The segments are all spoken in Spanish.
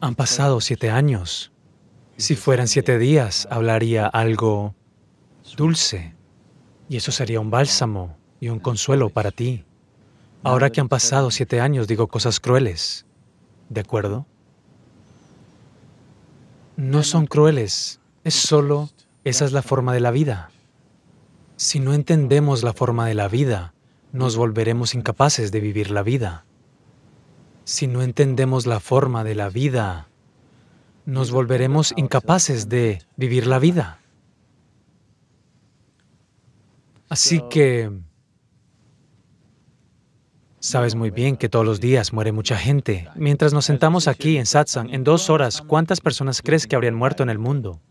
Han pasado siete años. Si fueran siete días, hablaría algo dulce. Y eso sería un bálsamo y un consuelo para ti. Ahora que han pasado siete años, digo cosas crueles. ¿De acuerdo? No son crueles. Es solo, esa es la forma de la vida. Si no entendemos la forma de la vida, nos volveremos incapaces de vivir la vida. Si no entendemos la forma de la vida, nos volveremos incapaces de vivir la vida. Así que sabes muy bien que todos los días muere mucha gente. Mientras nos sentamos aquí en Satsang, en dos horas, ¿cuántas personas crees que habrían muerto en el mundo?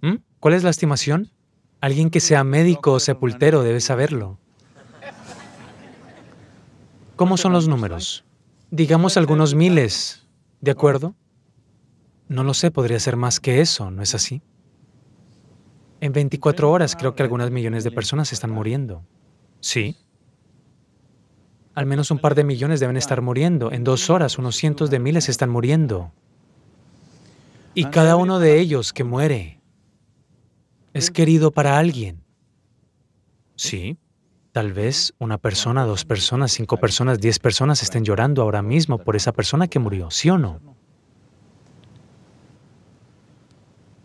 ¿Mm? ¿Cuál es la estimación? Alguien que sea médico o sepultero debe saberlo. ¿Cómo son los números? digamos algunos miles, ¿de acuerdo? No lo sé, podría ser más que eso, ¿no es así? En 24 horas creo que algunas millones de personas están muriendo. Sí. Al menos un par de millones deben estar muriendo. En dos horas unos cientos de miles están muriendo. Y cada uno de ellos que muere es querido para alguien. Sí. Tal vez una persona, dos personas, cinco personas, diez personas estén llorando ahora mismo por esa persona que murió, ¿sí o no?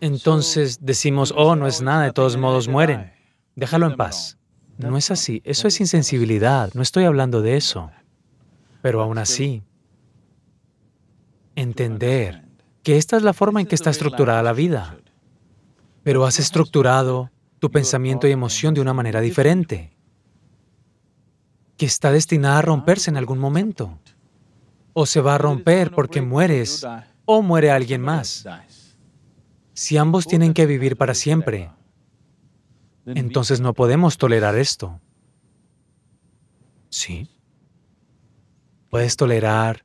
Entonces decimos, oh, no es nada, de todos modos mueren. Déjalo en paz. No es así, eso es insensibilidad, no estoy hablando de eso. Pero aún así, entender que esta es la forma en que está estructurada la vida. Pero has estructurado tu pensamiento y emoción de una manera diferente que está destinada a romperse en algún momento. O se va a romper porque mueres, o muere alguien más. Si ambos tienen que vivir para siempre, entonces no podemos tolerar esto. ¿Sí? Puedes tolerar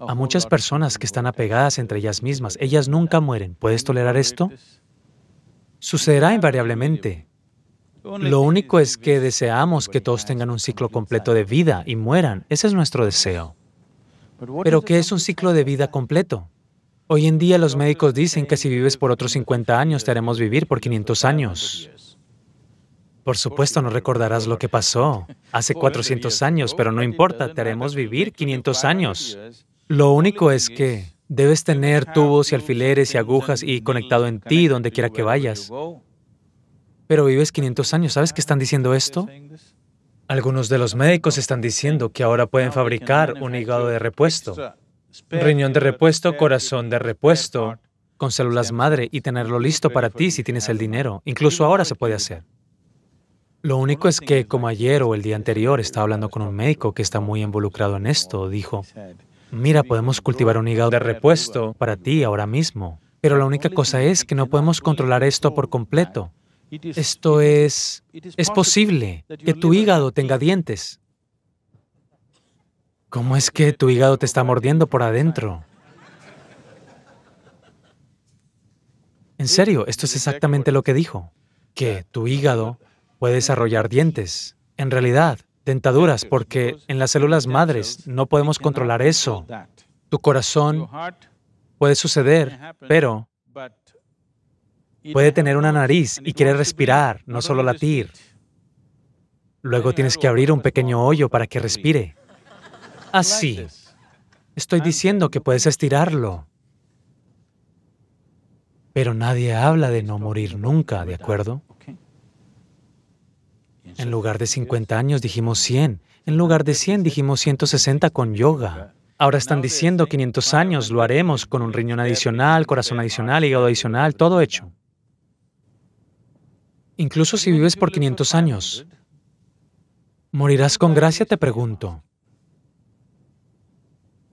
a muchas personas que están apegadas entre ellas mismas. Ellas nunca mueren. ¿Puedes tolerar esto? Sucederá invariablemente. Lo único es que deseamos que todos tengan un ciclo completo de vida y mueran. Ese es nuestro deseo. Pero ¿qué es un ciclo de vida completo? Hoy en día los médicos dicen que si vives por otros 50 años te haremos vivir por 500 años. Por supuesto no recordarás lo que pasó hace 400 años, pero no importa, te haremos vivir 500 años. Lo único es que debes tener tubos y alfileres y agujas y conectado en ti donde quiera que vayas pero vives 500 años. ¿Sabes qué están diciendo esto? Algunos de los médicos están diciendo que ahora pueden fabricar un hígado de repuesto, riñón de repuesto, corazón de repuesto, con células madre y tenerlo listo para ti si tienes el dinero. Incluso ahora se puede hacer. Lo único es que, como ayer o el día anterior, estaba hablando con un médico que está muy involucrado en esto. Dijo, mira, podemos cultivar un hígado de repuesto para ti ahora mismo, pero la única cosa es que no podemos controlar esto por completo. Esto es, es posible que tu hígado tenga dientes. ¿Cómo es que tu hígado te está mordiendo por adentro? En serio, esto es exactamente lo que dijo, que tu hígado puede desarrollar dientes. En realidad, dentaduras, porque en las células madres no podemos controlar eso. Tu corazón puede suceder, pero puede tener una nariz y quiere respirar, no solo latir. Luego tienes que abrir un pequeño hoyo para que respire. Así. Estoy diciendo que puedes estirarlo. Pero nadie habla de no morir nunca, ¿de acuerdo? En lugar de 50 años dijimos 100. En lugar de 100 dijimos 160 con yoga. Ahora están diciendo 500 años, lo haremos con un riñón adicional, corazón adicional, hígado adicional, todo hecho. Incluso si vives por 500 años, ¿morirás con gracia? Te pregunto.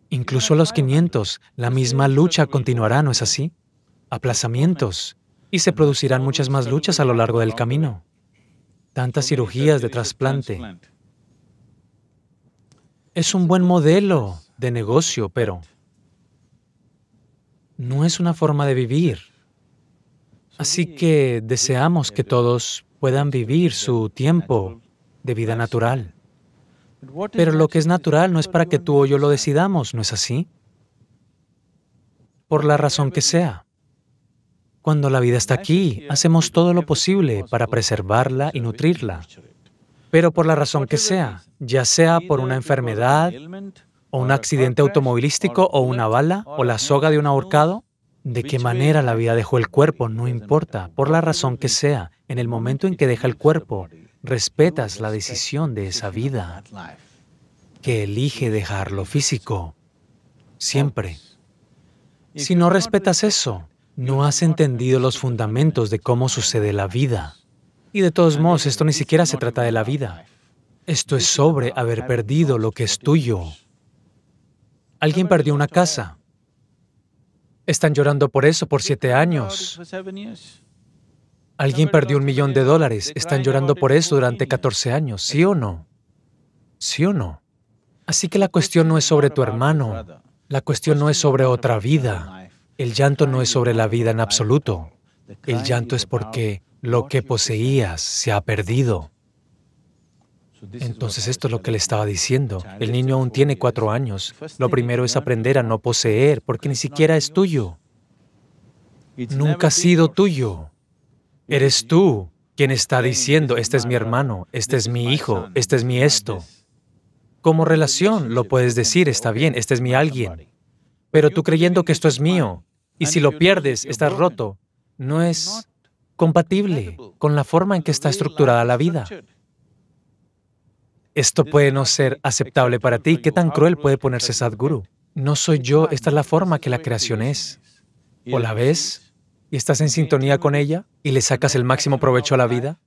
Incluso a los 500, la misma lucha continuará, ¿no es así? Aplazamientos. Y se producirán muchas más luchas a lo largo del camino. Tantas cirugías de trasplante. Es un buen modelo de negocio, pero no es una forma de vivir. Así que deseamos que todos puedan vivir su tiempo de vida natural. Pero lo que es natural no es para que tú o yo lo decidamos, ¿no es así? Por la razón que sea. Cuando la vida está aquí, hacemos todo lo posible para preservarla y nutrirla. Pero por la razón que sea, ya sea por una enfermedad, o un accidente automovilístico, o una bala, o la soga de un ahorcado, de qué manera la vida dejó el cuerpo, no importa, por la razón que sea, en el momento en que deja el cuerpo, respetas la decisión de esa vida que elige dejar lo físico, siempre. Si no respetas eso, no has entendido los fundamentos de cómo sucede la vida. Y de todos modos, esto ni siquiera se trata de la vida. Esto es sobre haber perdido lo que es tuyo. Alguien perdió una casa, están llorando por eso por siete años. Pues, Alguien perdió un millón de dólares. Están llorando por eso durante 14 años, ¿sí o no? ¿Sí o no? Así que la pues pues cuestión no es sobre tu hermano. La cuestión no es sobre otra vida. El llanto no es sobre la vida en absoluto. El llanto es porque lo que poseías se ha perdido. Entonces esto es lo que le estaba diciendo. El niño aún tiene cuatro años. Lo primero es aprender a no poseer, porque ni siquiera es tuyo. Nunca ha sido tuyo. Eres tú quien está diciendo, este, este, este es mi hermano, este es mi hijo, este es mi esto. Como relación lo puedes decir, está bien, este es mi alguien. Pero tú creyendo que esto es mío, y si lo pierdes, estás roto, no es compatible con la forma en que está estructurada la vida esto puede no ser aceptable para ti. ¿Qué tan cruel puede ponerse Sadhguru? No soy yo, esta es la forma que la creación es. ¿O la ves y estás en sintonía con ella y le sacas el máximo provecho a la vida?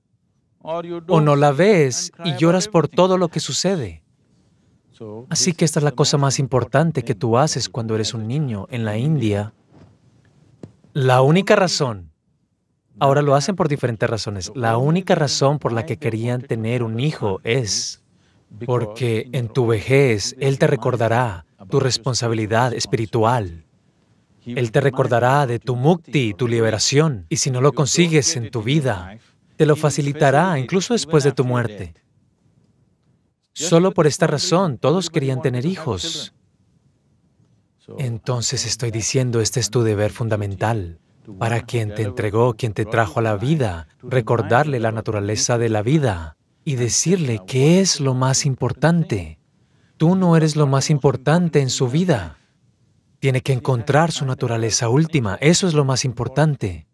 ¿O no la ves y lloras por todo lo que sucede? Así que esta es la cosa más importante que tú haces cuando eres un niño en la India. La única razón, ahora lo hacen por diferentes razones, la única razón por la que querían tener un hijo es porque en tu vejez Él te recordará tu responsabilidad espiritual. Él te recordará de tu mukti, tu liberación, y si no lo consigues en tu vida, te lo facilitará incluso después de tu muerte. Solo por esta razón todos querían tener hijos. Entonces estoy diciendo, este es tu deber fundamental para quien te entregó, quien te trajo a la vida, recordarle la naturaleza de la vida, y decirle qué es lo más importante. Tú no eres lo más importante en su vida. Tiene que encontrar su naturaleza última. Eso es lo más importante.